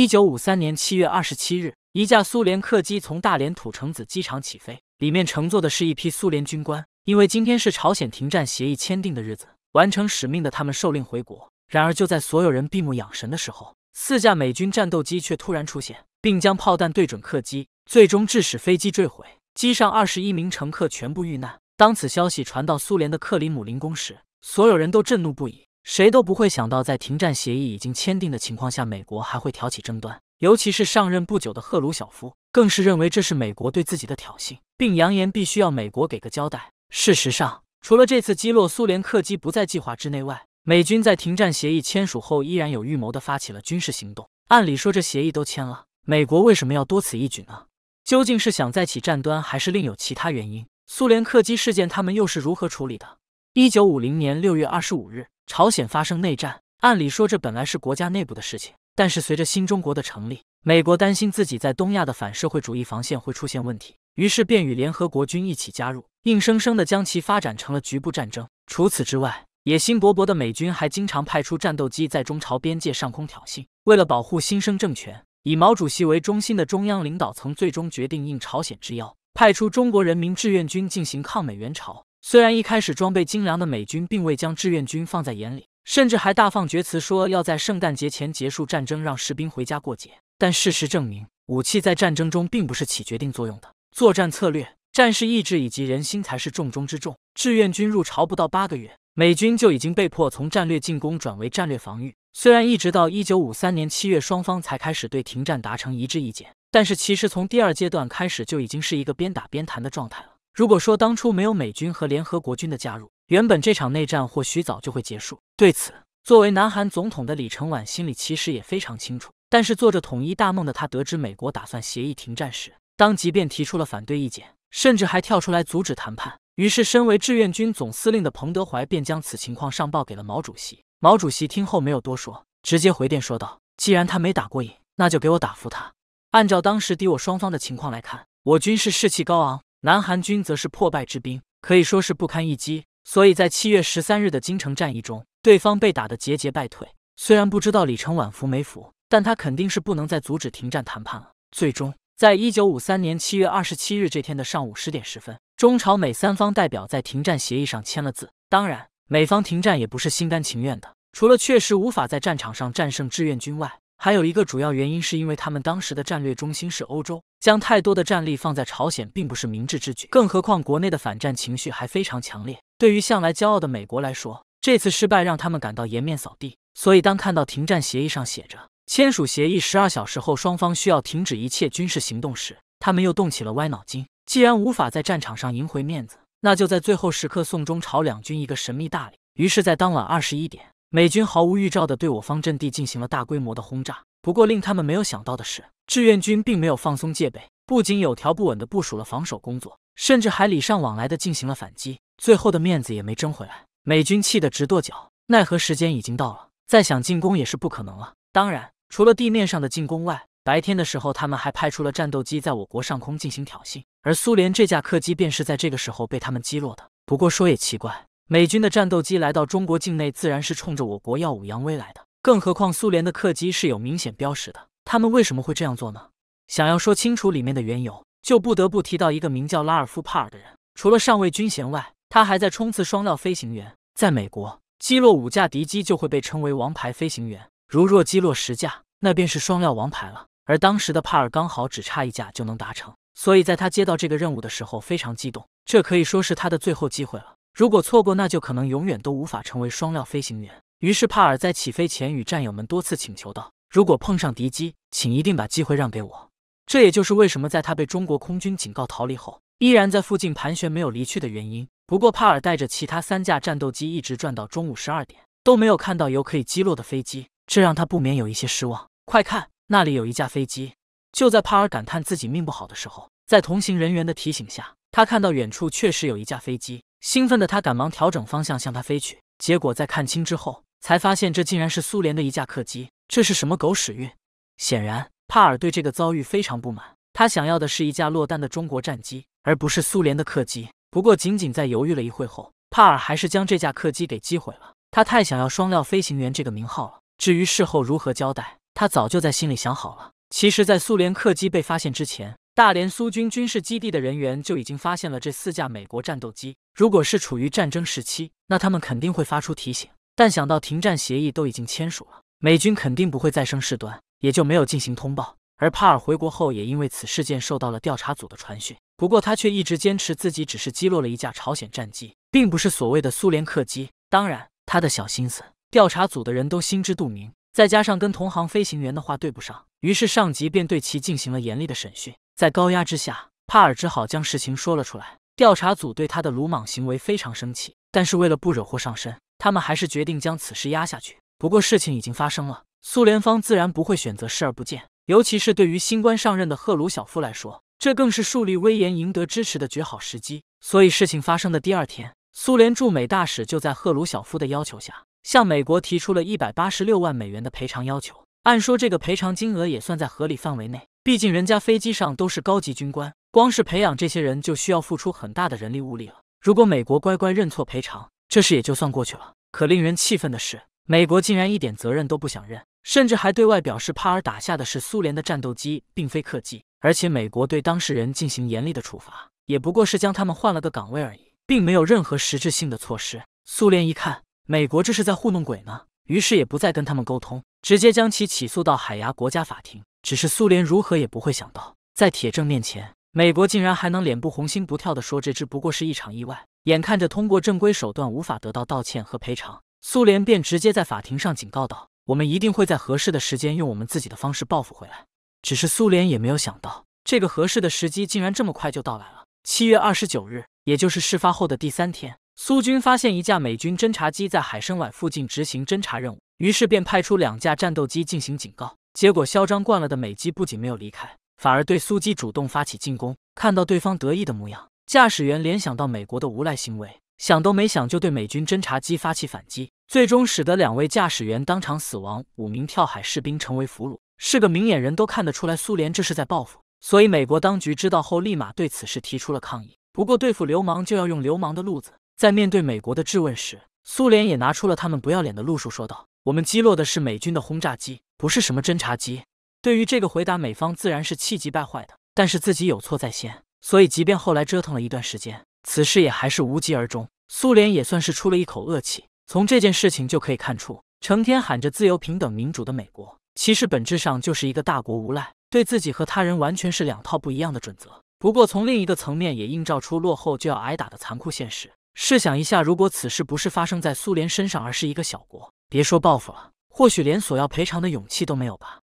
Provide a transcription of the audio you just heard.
一九五三年七月二十七日，一架苏联客机从大连土城子机场起飞，里面乘坐的是一批苏联军官。因为今天是朝鲜停战协议签订的日子，完成使命的他们受令回国。然而，就在所有人闭目养神的时候，四架美军战斗机却突然出现，并将炮弹对准客机，最终致使飞机坠毁，机上二十一名乘客全部遇难。当此消息传到苏联的克里姆林宫时，所有人都震怒不已。谁都不会想到，在停战协议已经签订的情况下，美国还会挑起争端。尤其是上任不久的赫鲁晓夫，更是认为这是美国对自己的挑衅，并扬言必须要美国给个交代。事实上，除了这次击落苏联客机不在计划之内外，美军在停战协议签署后，依然有预谋的发起了军事行动。按理说，这协议都签了，美国为什么要多此一举呢？究竟是想再起战端，还是另有其他原因？苏联客机事件，他们又是如何处理的？一九五零年六月二十五日。朝鲜发生内战，按理说这本来是国家内部的事情，但是随着新中国的成立，美国担心自己在东亚的反社会主义防线会出现问题，于是便与联合国军一起加入，硬生生的将其发展成了局部战争。除此之外，野心勃勃的美军还经常派出战斗机在中朝边界上空挑衅。为了保护新生政权，以毛主席为中心的中央领导层最终决定应朝鲜之邀，派出中国人民志愿军进行抗美援朝。虽然一开始装备精良的美军并未将志愿军放在眼里，甚至还大放厥词说要在圣诞节前结束战争，让士兵回家过节，但事实证明，武器在战争中并不是起决定作用的，作战策略、战士意志以及人心才是重中之重。志愿军入朝不到八个月，美军就已经被迫从战略进攻转为战略防御。虽然一直到一九五三年七月双方才开始对停战达成一致意见，但是其实从第二阶段开始就已经是一个边打边谈的状态了。如果说当初没有美军和联合国军的加入，原本这场内战或许早就会结束。对此，作为南韩总统的李承晚心里其实也非常清楚。但是，做着统一大梦的他得知美国打算协议停战时，当即便提出了反对意见，甚至还跳出来阻止谈判。于是，身为志愿军总司令的彭德怀便将此情况上报给了毛主席。毛主席听后没有多说，直接回电说道：“既然他没打过瘾，那就给我打服他。”按照当时敌我双方的情况来看，我军是士气高昂。南韩军则是破败之兵，可以说是不堪一击，所以在七月十三日的京城战役中，对方被打得节节败退。虽然不知道李承晚服没服，但他肯定是不能再阻止停战谈判了。最终，在一九五三年七月二十七日这天的上午十点十分，中朝美三方代表在停战协议上签了字。当然，美方停战也不是心甘情愿的，除了确实无法在战场上战胜志愿军外。还有一个主要原因，是因为他们当时的战略中心是欧洲，将太多的战力放在朝鲜，并不是明智之举。更何况国内的反战情绪还非常强烈。对于向来骄傲的美国来说，这次失败让他们感到颜面扫地。所以，当看到停战协议上写着“签署协议十二小时后，双方需要停止一切军事行动”时，他们又动起了歪脑筋。既然无法在战场上赢回面子，那就在最后时刻送中朝两军一个神秘大礼。于是，在当晚二十一点。美军毫无预兆的对我方阵地进行了大规模的轰炸，不过令他们没有想到的是，志愿军并没有放松戒备，不仅有条不紊的部署了防守工作，甚至还礼尚往来的进行了反击，最后的面子也没争回来。美军气得直跺脚，奈何时间已经到了，再想进攻也是不可能了。当然，除了地面上的进攻外，白天的时候他们还派出了战斗机在我国上空进行挑衅，而苏联这架客机便是在这个时候被他们击落的。不过说也奇怪。美军的战斗机来到中国境内，自然是冲着我国耀武扬威来的。更何况苏联的客机是有明显标识的，他们为什么会这样做呢？想要说清楚里面的缘由，就不得不提到一个名叫拉尔夫·帕尔的人。除了上尉军衔外，他还在冲刺双料飞行员。在美国，击落五架敌机就会被称为王牌飞行员，如若击落十架，那便是双料王牌了。而当时的帕尔刚好只差一架就能达成，所以在他接到这个任务的时候非常激动，这可以说是他的最后机会了。如果错过，那就可能永远都无法成为双料飞行员。于是帕尔在起飞前与战友们多次请求道：“如果碰上敌机，请一定把机会让给我。”这也就是为什么在他被中国空军警告逃离后，依然在附近盘旋没有离去的原因。不过帕尔带着其他三架战斗机一直转到中午十二点，都没有看到有可以击落的飞机，这让他不免有一些失望。快看，那里有一架飞机！就在帕尔感叹自己命不好的时候，在同行人员的提醒下，他看到远处确实有一架飞机。兴奋的他赶忙调整方向向他飞去，结果在看清之后才发现这竟然是苏联的一架客机。这是什么狗屎运？显然帕尔对这个遭遇非常不满，他想要的是一架落单的中国战机，而不是苏联的客机。不过仅仅在犹豫了一会后，帕尔还是将这架客机给击毁了。他太想要双料飞行员这个名号了。至于事后如何交代，他早就在心里想好了。其实，在苏联客机被发现之前。大连苏军军事基地的人员就已经发现了这四架美国战斗机。如果是处于战争时期，那他们肯定会发出提醒。但想到停战协议都已经签署了，美军肯定不会再生事端，也就没有进行通报。而帕尔回国后，也因为此事件受到了调查组的传讯。不过他却一直坚持自己只是击落了一架朝鲜战机，并不是所谓的苏联客机。当然，他的小心思，调查组的人都心知肚明。再加上跟同行飞行员的话对不上，于是上级便对其进行了严厉的审讯。在高压之下，帕尔只好将事情说了出来。调查组对他的鲁莽行为非常生气，但是为了不惹祸上身，他们还是决定将此事压下去。不过事情已经发生了，苏联方自然不会选择视而不见，尤其是对于新官上任的赫鲁晓夫来说，这更是树立威严、赢得支持的绝好时机。所以事情发生的第二天，苏联驻美大使就在赫鲁晓夫的要求下，向美国提出了一百八十六万美元的赔偿要求。按说这个赔偿金额也算在合理范围内。毕竟人家飞机上都是高级军官，光是培养这些人就需要付出很大的人力物力了。如果美国乖乖认错赔偿，这事也就算过去了。可令人气愤的是，美国竟然一点责任都不想认，甚至还对外表示帕尔打下的是苏联的战斗机，并非客机。而且美国对当事人进行严厉的处罚，也不过是将他们换了个岗位而已，并没有任何实质性的措施。苏联一看，美国这是在糊弄鬼呢，于是也不再跟他们沟通，直接将其起诉到海牙国家法庭。只是苏联如何也不会想到，在铁证面前，美国竟然还能脸不红心不跳的说这只不过是一场意外。眼看着通过正规手段无法得到道歉和赔偿，苏联便直接在法庭上警告道：“我们一定会在合适的时间用我们自己的方式报复回来。”只是苏联也没有想到，这个合适的时机竟然这么快就到来了。七月二十九日，也就是事发后的第三天，苏军发现一架美军侦察机在海参崴附近执行侦察任务，于是便派出两架战斗机进行警告。结果嚣张惯了的美机不仅没有离开，反而对苏机主动发起进攻。看到对方得意的模样，驾驶员联想到美国的无赖行为，想都没想就对美军侦察机发起反击，最终使得两位驾驶员当场死亡，五名跳海士兵成为俘虏。是个明眼人都看得出来，苏联这是在报复。所以美国当局知道后，立马对此事提出了抗议。不过对付流氓就要用流氓的路子，在面对美国的质问时。苏联也拿出了他们不要脸的路数，说道：“我们击落的是美军的轰炸机，不是什么侦察机。”对于这个回答，美方自然是气急败坏的。但是自己有错在先，所以即便后来折腾了一段时间，此事也还是无疾而终。苏联也算是出了一口恶气。从这件事情就可以看出，成天喊着自由、平等、民主的美国，其实本质上就是一个大国无赖，对自己和他人完全是两套不一样的准则。不过从另一个层面也映照出落后就要挨打的残酷现实。试想一下，如果此事不是发生在苏联身上，而是一个小国，别说报复了，或许连索要赔偿的勇气都没有吧。